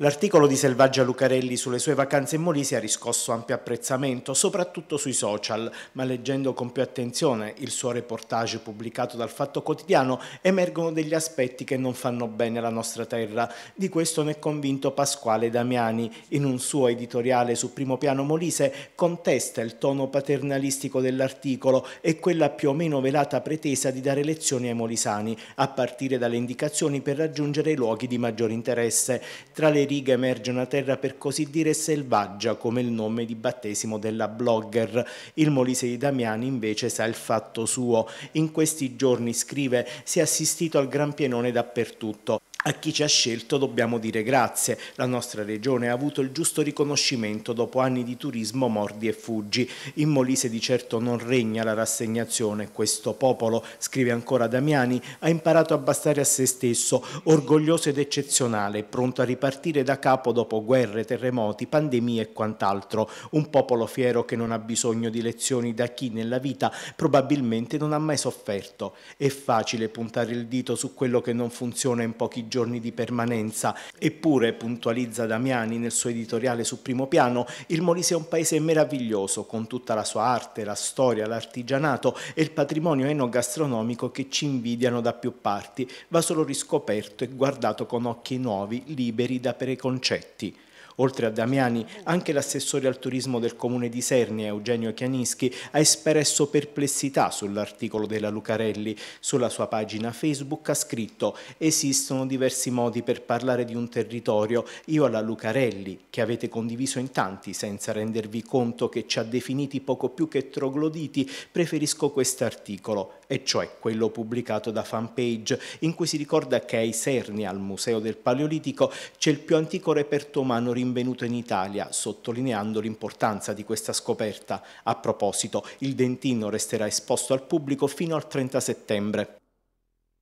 L'articolo di Selvaggia Lucarelli sulle sue vacanze in Molise ha riscosso ampio apprezzamento, soprattutto sui social, ma leggendo con più attenzione il suo reportage pubblicato dal Fatto Quotidiano emergono degli aspetti che non fanno bene alla nostra terra. Di questo ne è convinto Pasquale Damiani. In un suo editoriale su Primo Piano Molise contesta il tono paternalistico dell'articolo e quella più o meno velata pretesa di dare lezioni ai molisani, a partire dalle indicazioni per raggiungere i luoghi di maggior interesse. Tra le riga emerge una terra per così dire selvaggia come il nome di battesimo della blogger. Il Molise di Damiani invece sa il fatto suo. In questi giorni, scrive, si è assistito al gran pienone dappertutto. A chi ci ha scelto dobbiamo dire grazie. La nostra regione ha avuto il giusto riconoscimento dopo anni di turismo mordi e fuggi. In Molise di certo non regna la rassegnazione. Questo popolo, scrive ancora Damiani, ha imparato a bastare a se stesso, orgoglioso ed eccezionale, pronto a ripartire da capo dopo guerre, terremoti, pandemie e quant'altro. Un popolo fiero che non ha bisogno di lezioni da chi nella vita probabilmente non ha mai sofferto. È facile puntare il dito su quello che non funziona in pochi giorni giorni di permanenza. Eppure, puntualizza Damiani nel suo editoriale su primo piano, il Molise è un paese meraviglioso con tutta la sua arte, la storia, l'artigianato e il patrimonio enogastronomico che ci invidiano da più parti. Va solo riscoperto e guardato con occhi nuovi, liberi da preconcetti. Oltre a Damiani, anche l'assessore al turismo del comune di Sernia, Eugenio Chianischi, ha espresso perplessità sull'articolo della Lucarelli. Sulla sua pagina Facebook ha scritto «Esistono diversi modi per parlare di un territorio. Io alla Lucarelli, che avete condiviso in tanti senza rendervi conto che ci ha definiti poco più che trogloditi, preferisco quest'articolo, e cioè quello pubblicato da fanpage, in cui si ricorda che ai Sernia, al Museo del Paleolitico, c'è il più antico reperto umano rimasto rinvenuto in Italia, sottolineando l'importanza di questa scoperta. A proposito, il dentino resterà esposto al pubblico fino al 30 settembre.